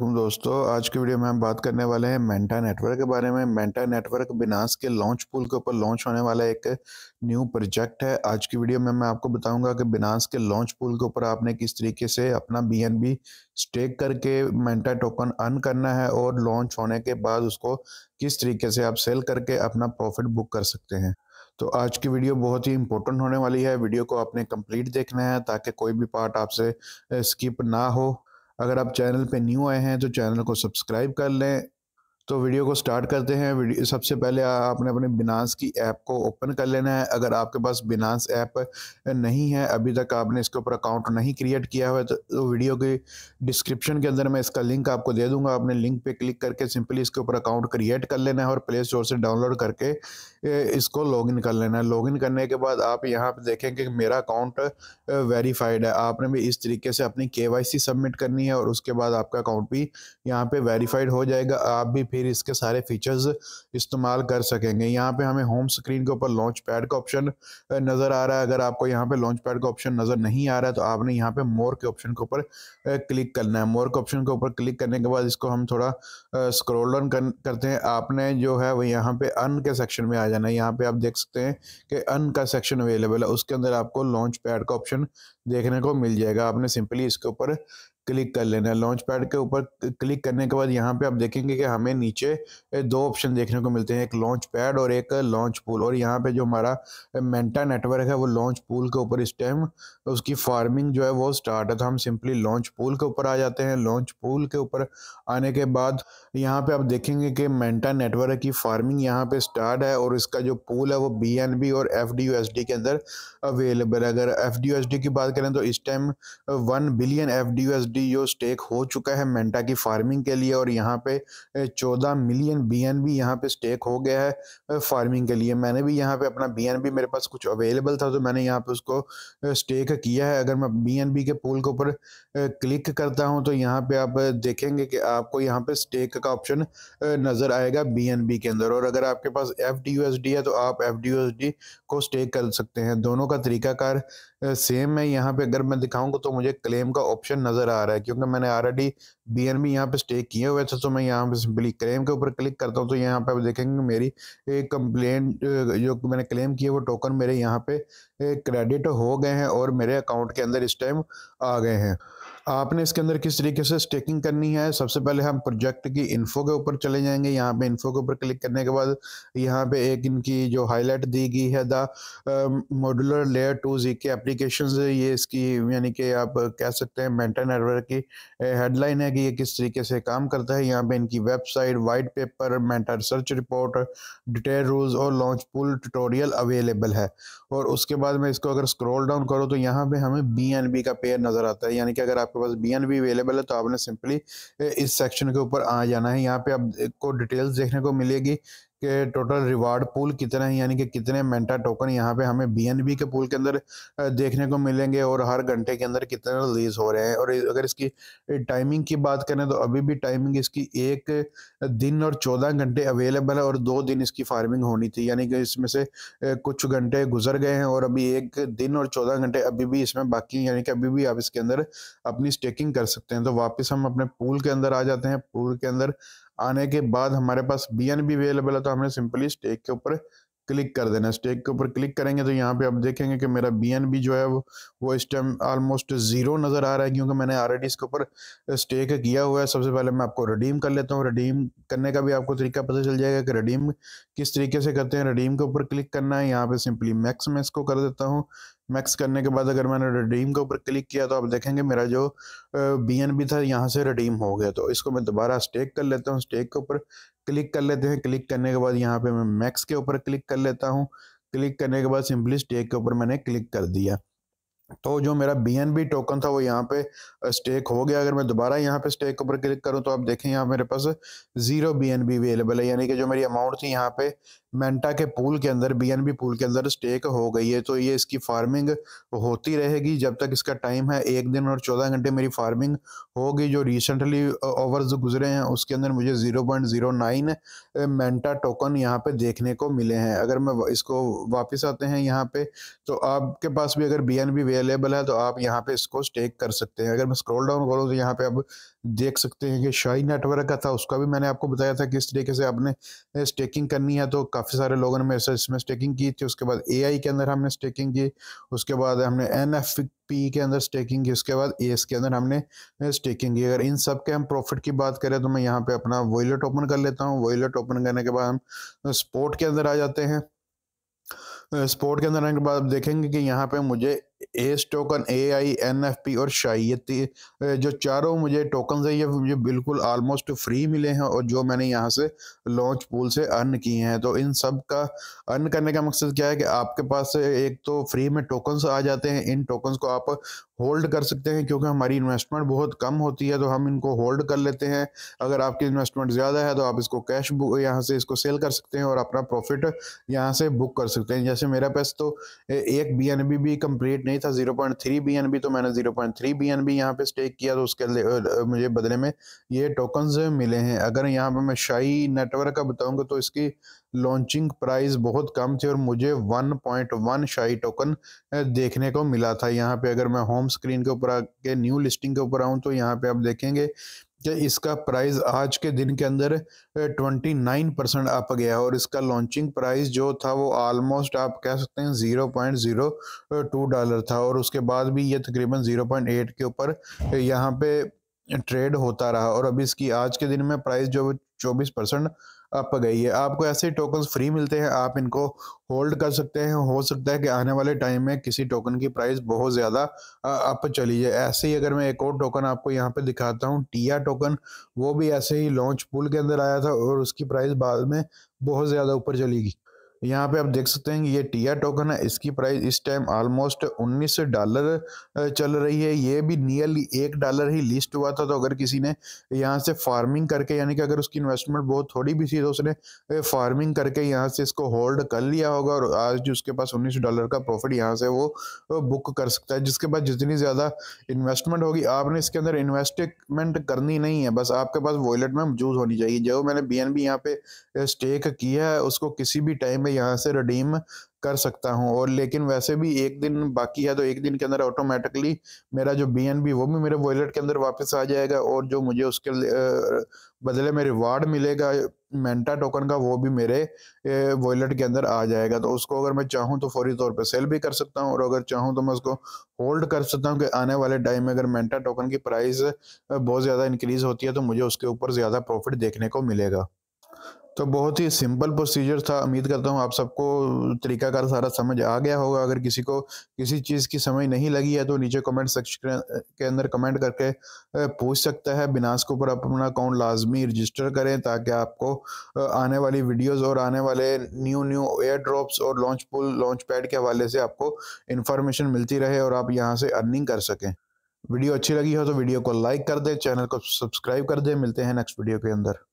दोस्तों आज के वीडियो में हम बात करने वाले हैं मेंटा नेटवर्क के बारे में मेंटा नेटवर्क बिनास के लॉन्च पूल के ऊपर लॉन्च होने वाला एक न्यू प्रोजेक्ट है आज की वीडियो में मैं आपको बताऊंगा कि बिनास के लॉन्च पूल के ऊपर आपने किस तरीके से अपना बीएनबी स्टेक करके मेंटा टोकन अर्न करना है और लॉन्च होने के बाद उसको किस तरीके से आप सेल करके अपना प्रॉफिट बुक कर सकते हैं तो आज की वीडियो बहुत ही इंपॉर्टेंट होने वाली है वीडियो को आपने कंप्लीट देखना है ताकि कोई भी पार्ट आपसे स्किप ना हो अगर आप चैनल पे न्यू आए हैं तो चैनल को सब्सक्राइब कर लें तो वीडियो को स्टार्ट करते हैं सबसे पहले आपने अपने बिनांस की ऐप को ओपन कर लेना है अगर आपके पास बिनांस ऐप नहीं है अभी तक आपने इसके ऊपर अकाउंट नहीं क्रिएट किया हुआ तो, तो वीडियो के डिस्क्रिप्शन के अंदर मैं इसका लिंक आपको दे दूंगा आपने लिंक पे क्लिक करके सिंपली इसके ऊपर अकाउंट क्रिएट कर लेना है और प्ले स्टोर से डाउनलोड करके इसको लॉग कर लेना है लॉग करने के बाद आप यहाँ पर देखें कि मेरा अकाउंट वेरीफाइड है आपने भी इस तरीके से अपनी के सबमिट करनी है और उसके बाद आपका अकाउंट भी यहाँ पर वेरीफाइड हो जाएगा आप भी फिर इसके सारे फीचर्स इस्तेमाल कर सकेंगे यहाँ पे हमें होम स्क्रीन के ऊपर लॉन्च पैड का ऑप्शन नज़र आ रहा है अगर आपको यहाँ पे लॉन्च पैड का ऑप्शन नज़र नहीं आ रहा है तो आपने यहाँ पे मोर के ऑप्शन के ऊपर क्लिक करना है मोर के ऑप्शन के ऊपर क्लिक करने के बाद इसको हम थोड़ा स्क्रोल डाउन करते हैं आपने जो है वो यहाँ पे अन के सेक्शन में आ जाना है यहाँ पे आप देख सकते हैं कि अन का सेक्शन अवेलेबल है उसके अंदर आपको लॉन्च पैड का ऑप्शन देखने को मिल जाएगा आपने सिंपली इसके ऊपर क्लिक कर लेना है लॉन्च पैड के ऊपर क्लिक करने के बाद यहाँ पे आप देखेंगे कि हमें नीचे दो ऑप्शन देखने को मिलते हैं एक लॉन्च पैड और एक लॉन्च पूल और यहाँ पे जो हमारा मेंटा नेटवर्क है वो लॉन्च पूल के ऊपर इस टाइम उसकी फार्मिंग जो है वो स्टार्ट है तो हम सिंपली लॉन्च पूल के ऊपर आ जाते हैं लॉन्च पूल के ऊपर आने के बाद यहाँ पे आप देखेंगे कि मेंटा नेटवर्क की फार्मिंग यहाँ पे स्टार्ट है और इसका जो पूल है वो बी और एफ के अंदर अवेलेबल है अगर एफ की बात करें तो इस time one billion F SDO stake हो चुका है मेंटा की फार्मिंग के लिए और यहाँ पे 14 मिलियन बीएनबी यहाँ पे स्टेक हो गया है फार्मिंग के लिए मैंने भी यहाँ पे अपना बीएनबी मेरे पास कुछ अवेलेबल था तो मैंने यहाँ पे उसको स्टेक किया है अगर मैं बी के पूल के ऊपर क्लिक करता हूँ तो यहाँ पे आप देखेंगे कि आपको यहाँ पे स्टेक का ऑप्शन नज़र आएगा बी के अंदर और अगर आपके पास एफ है तो आप एफ को स्टेक कर सकते हैं दोनों का तरीकाकार सेम मैं यहाँ पे अगर मैं दिखाऊंगा तो मुझे क्लेम का ऑप्शन नज़र आ रहा है क्योंकि मैंने ऑलरेडी बी एन बी यहाँ पे स्टे किए हुए थे तो मैं यहाँ पे सिंपली क्लेम के ऊपर क्लिक करता हूँ तो यहाँ पे आप देखेंगे मेरी एक कंप्लेन जो मैंने क्लेम किया वो टोकन मेरे यहाँ पे क्रेडिट हो गए हैं और मेरे अकाउंट के अंदर इस टाइम आ गए हैं आपने इसके अंदर किस तरीके से स्टेकिंग करनी है सबसे पहले हम प्रोजेक्ट की इन्फो के ऊपर चले जाएंगे यहाँ पे इन्फो के ऊपर क्लिक करने के बाद यहाँ पे एक इनकी जो हाईलाइट दी गई है द मॉडुलर लेयर टू जी के एप्लीकेशन ये इसकी यानी कि आप कह सकते हैं मेंटेन एडवर की हेडलाइन है कि ये किस तरीके से काम करता है यहाँ पे इनकी website white paper Manta research report detail rules और लॉन्च पुल ट्यूटोरियल अवेलेबल है और उसके बाद में इसको अगर स्क्रॉल डाउन करो तो यहाँ पे हमें बी का पेयर नज़र आता है यानी कि अगर आप आपके पास बी एन भी अवेलेबल है तो आपने सिंपली इस सेक्शन के ऊपर आ जाना है यहाँ पे आपको डिटेल्स देखने को मिलेगी के टोटल रिवार्ड पूल कितने हैं यानी कि कितने मेंटा टोकन यहाँ पे हमें बी के पूल के अंदर देखने को मिलेंगे और हर घंटे के अंदर कितने रिलीज हो रहे हैं और अगर इसकी टाइमिंग की बात करें तो अभी भी टाइमिंग इसकी एक दिन और चौदह घंटे अवेलेबल है और दो दिन इसकी फार्मिंग होनी थी यानी कि इसमें से कुछ घंटे गुजर गए हैं और अभी एक दिन और चौदह घंटे अभी भी इसमें बाकी यानी कि अभी भी आप इसके अंदर अपनी स्टेकिंग कर सकते हैं तो वापस हम अपने पूल के अंदर आ जाते हैं पूल के अंदर आने के बाद हमारे पास बी एन भी अवेलेबल है तो हमने सिंपली स्टेक के ऊपर क्लिक कर देना स्टेक के ऊपर क्लिक करेंगे तो यहाँ पे आप देखेंगे कि मेरा बी जो है वो वो इस टाइम ऑलमोस्ट ज़ीरो नज़र आ रहा है क्योंकि मैंने ऑलरेडी इसके ऊपर स्टेक किया हुआ है सबसे पहले मैं आपको रिडीम कर लेता हूँ रिडीम करने का भी आपको तरीका पता चल जाएगा कि रिडीम किस तरीके से करते हैं रिडीम के ऊपर क्लिक करना है यहाँ पर सिंपली मैक्स में इसको कर देता हूँ मैक्स करने के बाद अगर मैंने रिडीम के ऊपर क्लिक किया तो आप देखेंगे मेरा जो बी था यहाँ से रिडीम हो गया तो इसको मैं दोबारा स्टेक कर लेता हूँ स्टेक के ऊपर क्लिक कर लेते हैं क्लिक करने के बाद यहाँ पे मैं मैक्स के ऊपर क्लिक कर लेता हूँ क्लिक करने के बाद सिंपली स्टेक के ऊपर मैंने क्लिक कर दिया तो जो मेरा बी टोकन था वो यहाँ पे स्टेक हो गया अगर मैं दोबारा यहाँ पे स्टेक के ऊपर क्लिक करूँ तो आप देखें यहाँ मेरे पास zero B N B available है यानी कि जो मेरी अमाउंट थी यहाँ पे मेंटा के पूल के अंदर बीएनबी पूल के अंदर स्टेक हो गई है तो ये इसकी फार्मिंग होती रहेगी जब तक इसका टाइम है एक दिन और चौदह घंटे मेरी फार्मिंग होगी जो रिसेंटली ओवर जो गुजरे हैं उसके अंदर मुझे zero point zero nine Manta token यहाँ पे देखने को मिले हैं अगर मैं इसको वापस आते हैं यहाँ पे तो आपके पास भी अगर बी एन बी अवेलेबल है तो आप यहाँ पे इसको स्टेक कर सकते हैं अगर मैं स्क्रोल डाउन करूँ तो यहाँ पे आप देख सकते हैं कि शाही नेटवर्क का था उसका भी मैंने आपको बताया था किस तरीके से आपने स्टेकिंग करनी है तो काफ़ी सारे लोगों ने मेरे से इसमें स्टेकिंग की थी उसके बाद ए के अंदर हमने स्टेकिंग की उसके बाद हमने एन के अंदर स्टेकिंग की उसके बाद ए के अंदर हमने स्टेकिंग की अगर इन सब के हम प्रॉफिट की बात करें तो मैं यहाँ पे अपना वॉलेट ओपन कर लेता हूँ वॉलेट ओपन करने के बाद हम स्पोर्ट के अंदर आ जाते हैं स्पोर्ट के अंदर आने के बाद देखेंगे कि यहाँ पे मुझे S token A I N F P और शाही ये जो चारों मुझे टोकन है ये मुझे बिल्कुल आलमोस्ट फ्री मिले हैं और जो मैंने यहाँ से लॉन्च पूल से अर्न किए हैं तो इन सब का अर्न करने का मकसद क्या है कि आपके पास एक तो फ्री में टोकन्स आ जाते हैं इन टोकन्स को आप होल्ड कर सकते हैं क्योंकि हमारी इन्वेस्टमेंट बहुत कम होती है तो हम इनको होल्ड कर लेते हैं अगर आपकी इन्वेस्टमेंट ज़्यादा है तो आप इसको कैश यहाँ से इसको सेल कर सकते हैं और अपना प्रॉफिट यहाँ से बुक कर सकते हैं जैसे मेरा पैसा तो एक बी एन बी भी कंप्लीट नहीं था 0.3 point three B N B तो मैंने 0.3 point three B N B यहाँ पे स्टेक किया तो उसके लिए मुझे बदले में ये टोकन्स मिले हैं अगर यहाँ पे मैं शाही नेटवर्क का बताऊंगा तो इसकी लॉन्चिंग प्राइस बहुत कम थी और मुझे 1.1 शाही टोकन देखने को मिला था यहाँ पे अगर मैं होम स्क्रीन के ऊपर आके न्यू लिस्टिंग के ऊपर आऊँ तो यहाँ पे आप देखेंगे कि इसका प्राइस आज के दिन के अंदर 29 परसेंट अप गया और इसका लॉन्चिंग प्राइस जो था वो ऑलमोस्ट आप कह सकते हैं 0.02 डॉलर था और उसके बाद भी ये तकरीबन 0.8 के ऊपर यहाँ पे ट्रेड होता रहा और अभी इसकी आज के दिन में प्राइस जो चौबीस परसेंट अप गई है आपको ऐसे टोकन फ्री मिलते हैं आप इनको होल्ड कर सकते हैं हो सकता है कि आने वाले टाइम में किसी टोकन की प्राइस बहुत ज़्यादा अप चली जाए ऐसे ही अगर मैं एक और टोकन आपको यहाँ पे दिखाता हूँ टिया टोकन वो भी ऐसे ही लॉन्च पुल के अंदर आया था और उसकी प्राइस बाद में बहुत ज़्यादा ऊपर चली गई यहाँ पे आप देख सकते हैं ये टी टोकन है इसकी प्राइस इस टाइम ऑलमोस्ट 19 डॉलर चल रही है ये भी नियरली एक डॉलर ही लिस्ट हुआ था तो अगर किसी ने यहाँ से फार्मिंग करके यानी कि अगर उसकी इन्वेस्टमेंट बहुत थोड़ी भी थी तो उसने फार्मिंग करके यहाँ से इसको होल्ड कर लिया होगा और आज उसके पास उन्नीस डॉलर का प्रॉफिट यहाँ से वो बुक कर सकता है जिसके पास जितनी ज़्यादा इन्वेस्टमेंट होगी आपने इसके अंदर इन्वेस्टमेंट करनी नहीं है बस आपके पास वॉलेट में मौजूद होनी चाहिए जो मैंने बी एन बी यहाँ पे स्टेक किया है उसको किसी भी टाइम में यहाँ से रिडीम कर सकता हूँ और लेकिन वैसे भी एक दिन बाकी है तो एक दिन के अंदर ऑटोमेटिकली मेरा जो बी एन बी वो भी मेरे वॉलेट के अंदर वापस आ जाएगा और जो मुझे उसके बदले में रिवार्ड मिलेगा मेंटा टोकन का वो भी मेरे वॉलेट के अंदर आ जाएगा तो उसको अगर मैं चाहूँ तो फौरी तौर पर सेल भी कर सकता हूँ और अगर चाहूँ तो मैं उसको होल्ड कर सकता हूँ कि आने वाले टाइम में अगर मेंटा टोकन की प्राइस बहुत ज़्यादा इंक्रीज़ होती है तो मुझे उसके ऊपर ज़्यादा प्रॉफिट देखने को मिलेगा तो बहुत ही सिंपल प्रोसीजर था उम्मीद करता हूँ आप सबको तरीकाकार सारा समझ आ गया होगा अगर किसी को किसी चीज़ की समझ नहीं लगी है तो नीचे कमेंट सेक्शन के अंदर कमेंट करके पूछ सकता है बिनास के ऊपर आप अपना अकाउंट लाजमी रजिस्टर करें ताकि आपको आने वाली वीडियोस और आने वाले न्यू न्यू एयर ड्रॉप्स और लॉन्च पुल लॉन्च पैड के हवाले से आपको इन्फॉर्मेशन मिलती रहे और आप यहाँ से अर्निंग कर सकें वीडियो अच्छी लगी हो तो वीडियो को लाइक कर दें चैनल को सब्सक्राइब कर दें मिलते हैं नेक्स्ट वीडियो के अंदर